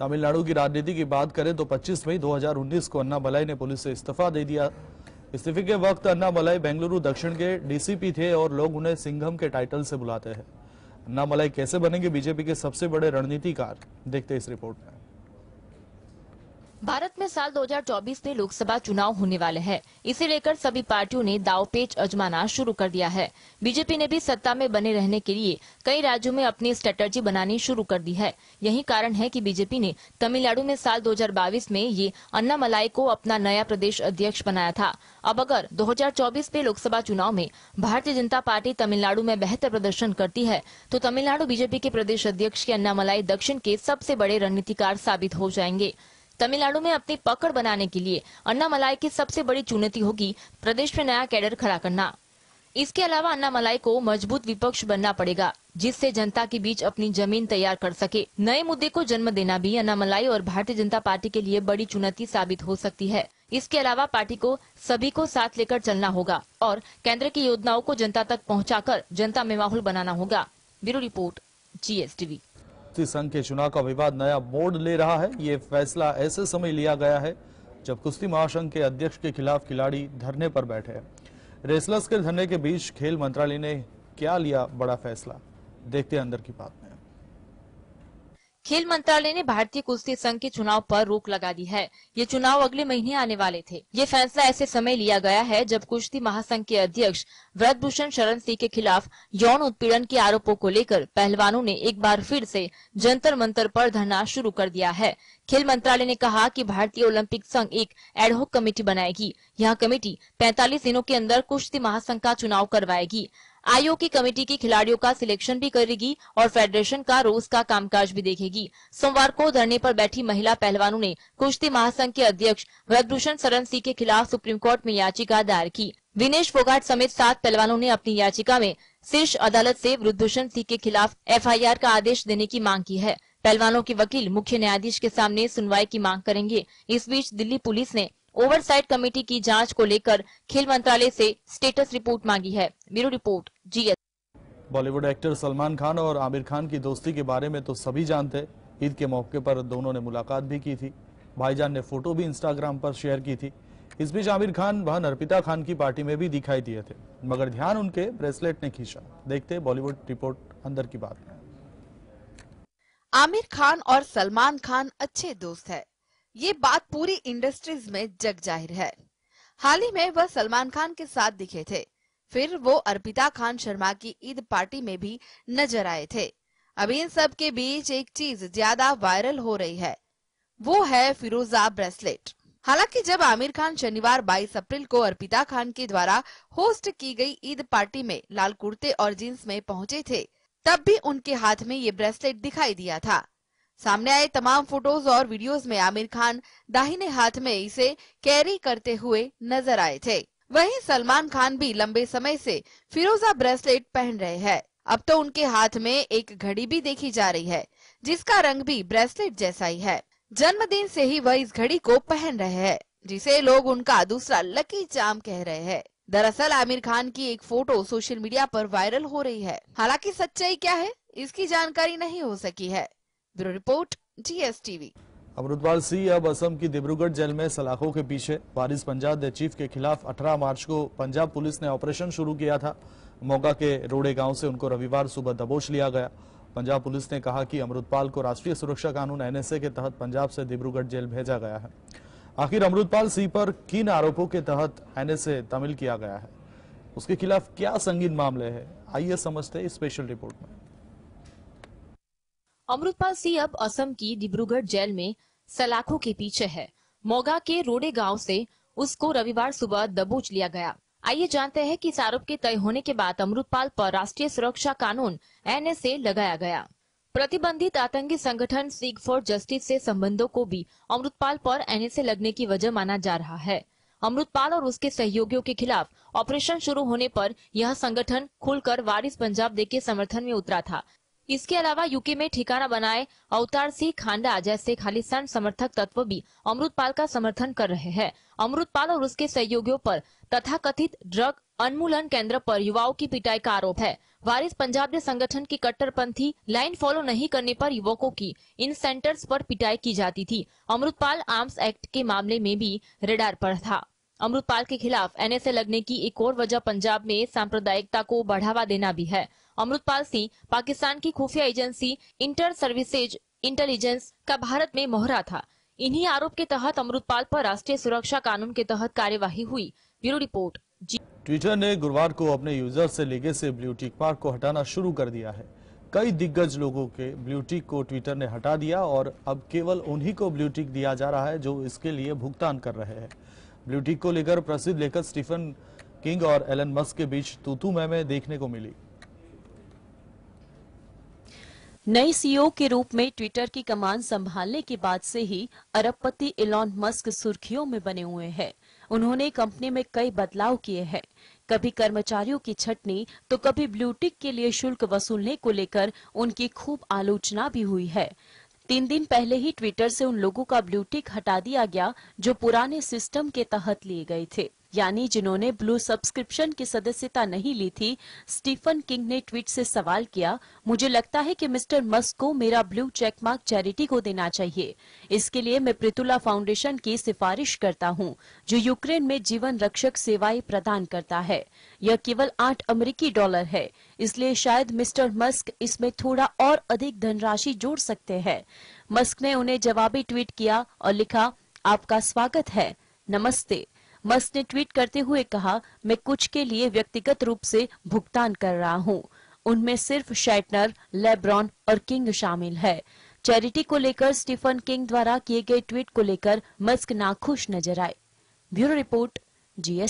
तमिलनाडु की राजनीति की बात करें तो 25 मई 2019 को अन्ना मलाई ने पुलिस से इस्तीफा दे दिया इस्तीफे के वक्त अन्ना मलाई बेंगलुरु दक्षिण के डीसीपी थे और लोग उन्हें सिंघम के टाइटल से बुलाते हैं अन्ना मलाई कैसे बनेंगे बीजेपी के सबसे बड़े रणनीतिकार देखते इस रिपोर्ट में भारत में साल 2024 में लोकसभा चुनाव होने वाले हैं इसे लेकर सभी पार्टियों ने दाव पेच अजमाना शुरू कर दिया है बीजेपी ने भी सत्ता में बने रहने के लिए कई राज्यों में अपनी स्ट्रेटर्जी बनानी शुरू कर दी है यही कारण है कि बीजेपी ने तमिलनाडु में साल 2022 में ये अन्ना मलाई को अपना नया प्रदेश अध्यक्ष बनाया था अब अगर दो में लोकसभा चुनाव में भारतीय जनता पार्टी तमिलनाडु में बेहतर प्रदर्शन करती है तो तमिलनाडु बीजेपी के प्रदेश अध्यक्ष के अन्ना दक्षिण के सबसे बड़े रणनीतिकार साबित हो जाएंगे तमिलनाडु में अपनी पकड़ बनाने के लिए अन्ना मलाई की सबसे बड़ी चुनौती होगी प्रदेश में नया कैडर खड़ा करना इसके अलावा अन्ना मलाई को मजबूत विपक्ष बनना पड़ेगा जिससे जनता के बीच अपनी जमीन तैयार कर सके नए मुद्दे को जन्म देना भी अन्ना मलाई और भारतीय जनता पार्टी के लिए बड़ी चुनौती साबित हो सकती है इसके अलावा पार्टी को सभी को साथ लेकर चलना होगा और केंद्र की योजनाओं को जनता तक पहुँचा जनता में माहौल बनाना होगा ब्यूरो रिपोर्ट जी विद्यार्थी संघ के चुनाव का विवाद नया मोड़ ले रहा है ये फैसला ऐसे समय लिया गया है जब कुश्ती महासंघ के अध्यक्ष के खिलाफ खिलाड़ी धरने पर बैठे हैं रेसलर्स के धरने के बीच खेल मंत्रालय ने क्या लिया बड़ा फैसला देखते हैं अंदर की बात में खेल मंत्रालय ने भारतीय कुश्ती संघ के चुनाव पर रोक लगा दी है ये चुनाव अगले महीने आने वाले थे ये फैसला ऐसे समय लिया गया है जब कुश्ती महासंघ के अध्यक्ष व्रतभूषण शरण सिंह के खिलाफ यौन उत्पीड़न के आरोपों को लेकर पहलवानों ने एक बार फिर से जंतर मंतर पर धरना शुरू कर दिया है खेल मंत्रालय ने कहा की भारतीय ओलंपिक संघ एक एडहॉक कमेटी बनाएगी यह कमेटी पैतालीस दिनों के अंदर कुश्ती महासंघ का चुनाव करवाएगी आयोग की कमेटी की खिलाड़ियों का सिलेक्शन भी करेगी और फेडरेशन का रोज का कामकाज भी देखेगी सोमवार को धरने पर बैठी महिला पहलवानों ने कुश्ती महासंघ के अध्यक्ष भगभूषण सरन सिंह के खिलाफ सुप्रीम कोर्ट में याचिका दायर की विनेश फोगाट समेत सात पहलवानों ने अपनी याचिका में शीर्ष अदालत से वृद्धूषण सिंह के खिलाफ एफआईआर का आदेश देने की मांग की है पहलवानों के वकील मुख्य न्यायाधीश के सामने सुनवाई की मांग करेंगे इस बीच दिल्ली पुलिस ने ओवरसाइट कमेटी की जांच को लेकर खेल मंत्रालय से स्टेटस रिपोर्ट मांगी है ब्यूरो रिपोर्ट जी बॉलीवुड एक्टर सलमान खान और आमिर खान की दोस्ती के बारे में तो सभी जानते ईद के मौके पर दोनों ने मुलाकात भी की थी भाईजान ने फोटो भी इंस्टाग्राम पर शेयर की थी इस बीच आमिर खान बहन अर्पिता खान की पार्टी में भी दिखाई दिए थे मगर ध्यान उनके ब्रेसलेट ने खींचा देखते बॉलीवुड रिपोर्ट अंदर की बात आमिर खान और सलमान खान अच्छे दोस्त है ये बात पूरी इंडस्ट्रीज में जग जाहिर है हाल ही में वह सलमान खान के साथ दिखे थे फिर वो अर्पिता खान शर्मा की ईद पार्टी में भी नजर आए थे अब इन सब के बीच एक चीज ज्यादा वायरल हो रही है वो है फिरोजा ब्रेसलेट हालांकि जब आमिर खान शनिवार 22 अप्रैल को अर्पिता खान के द्वारा होस्ट की गई ईद पार्टी में लाल कुर्ते और जीन्स में पहुंचे थे तब भी उनके हाथ में ये ब्रेसलेट दिखाई दिया था सामने आए तमाम फोटोज और वीडियोस में आमिर खान दाहिने हाथ में इसे कैरी करते हुए नजर आए थे वहीं सलमान खान भी लंबे समय से फिरोजा ब्रेसलेट पहन रहे हैं अब तो उनके हाथ में एक घड़ी भी देखी जा रही है जिसका रंग भी ब्रेसलेट जैसा ही है जन्मदिन से ही वह इस घड़ी को पहन रहे हैं जिसे लोग उनका दूसरा लकी चाम कह रहे हैं दरअसल आमिर खान की एक फोटो सोशल मीडिया पर वायरल हो रही है हालांकि सच्चाई क्या है इसकी जानकारी नहीं हो सकी है bureau report GSTV Amritpal Singh अब असम की डिब्रुगढ़ जेल में सलाखों के पीछे वारिस पंजाब चीफ के खिलाफ 18 मार्च को पंजाब पुलिस ने ऑपरेशन शुरू किया था मोगा के रोड़े गांव से उनको रविवार सुबह दबोच लिया गया पंजाब पुलिस ने कहा कि अमृतपाल को राष्ट्रीय सुरक्षा कानून एनएसए के तहत पंजाब से डिब्रूगढ़ जेल भेजा गया है आखिर अमृतपाल सिंह पर किन आरोपों के तहत एनएसए तमिल किया गया है उसके खिलाफ क्या संगीन मामले है आइए समझते स्पेशल रिपोर्ट में अमृतपाल सिंह अब असम की डिब्रूगढ़ जेल में सलाखों के पीछे है मोगा के रोडे गांव से उसको रविवार सुबह दबोच लिया गया आइए जानते हैं कि इस आरोप के तय होने के बाद अमृतपाल पर राष्ट्रीय सुरक्षा कानून एनएसए लगाया गया प्रतिबंधित आतंकी संगठन सीग फॉर जस्टिस से संबंधों को भी अमृतपाल पर एन लगने की वजह माना जा रहा है अमृतपाल और उसके सहयोगियों के खिलाफ ऑपरेशन शुरू होने पर यह संगठन खुलकर वारिस पंजाब दे के समर्थन में उतरा था इसके अलावा यूके में ठिकाना बनाए अवतार सिंह खांडा जैसे खालिस्तान समर्थक तत्व भी अमृतपाल का समर्थन कर रहे हैं अमृतपाल और उसके सहयोगियों पर तथाकथित ड्रग अनमूलन केंद्र पर युवाओं की पिटाई का आरोप है वारिस पंजाब ने संगठन की कट्टरपंथी लाइन फॉलो नहीं करने पर युवकों की इन सेंटर्स पर पिटाई की जाती थी अमृतपाल आर्म्स एक्ट के मामले में भी रेडार पर था अमृतपाल के खिलाफ एनएसए लगने की एक और वजह पंजाब में सांप्रदायिकता को बढ़ावा देना भी है अमृतपाल सिंह पाकिस्तान की खुफिया एजेंसी इंटर सर्विसेज इंटेलिजेंस का भारत में मोहरा था इन्हीं आरोप के तहत अमृतपाल पर राष्ट्रीय सुरक्षा कानून के तहत कार्यवाही हुई ब्यूरो रिपोर्ट ट्विटर ने गुरुवार को अपने यूजर से लेगे से ब्लू टिक मार्क को हटाना शुरू कर दिया है कई दिग्गज लोगों के ब्लू टिक को ट्विटर ने हटा दिया और अब केवल उन्हीं को ब्लू टिक दिया जा रहा है जो इसके लिए भुगतान कर रहे हैं ब्लू टिक को लेकर प्रसिद्ध लेखक स्टीफन किंग और एलन मस्क के बीच तूतू में देखने को मिली नए सीईओ e के रूप में ट्विटर की कमान संभालने के बाद से ही अरबपति इलॉन मस्क सुर्खियों में बने हुए हैं उन्होंने कंपनी में कई बदलाव किए हैं कभी कर्मचारियों की छटनी तो कभी ब्लूटिक के लिए शुल्क वसूलने को लेकर उनकी खूब आलोचना भी हुई है तीन दिन पहले ही ट्विटर से उन लोगों का ब्लूटिक हटा दिया गया जो पुराने सिस्टम के तहत लिए गए थे यानी जिन्होंने ब्लू सब्सक्रिप्शन की सदस्यता नहीं ली थी स्टीफन किंग ने ट्वीट से सवाल किया मुझे लगता है कि मिस्टर मस्क को मेरा ब्लू चेक मार्क चैरिटी को देना चाहिए इसके लिए मैं प्रितुला फाउंडेशन की सिफारिश करता हूँ जो यूक्रेन में जीवन रक्षक सेवाएं प्रदान करता है यह केवल आठ अमरीकी डॉलर है इसलिए शायद मिस्टर मस्क इसमें थोड़ा और अधिक धनराशि जोड़ सकते हैं मस्क ने उन्हें जवाबी ट्वीट किया और लिखा आपका स्वागत है नमस्ते मस्क ने ट्वीट करते हुए कहा मैं कुछ के लिए व्यक्तिगत रूप से भुगतान कर रहा हूं उनमें सिर्फ शैटनर लेब्रॉन और किंग शामिल है चैरिटी को लेकर स्टीफन किंग द्वारा किए गए ट्वीट को लेकर मस्क नाखुश नजर आए ब्यूरो रिपोर्ट जीएस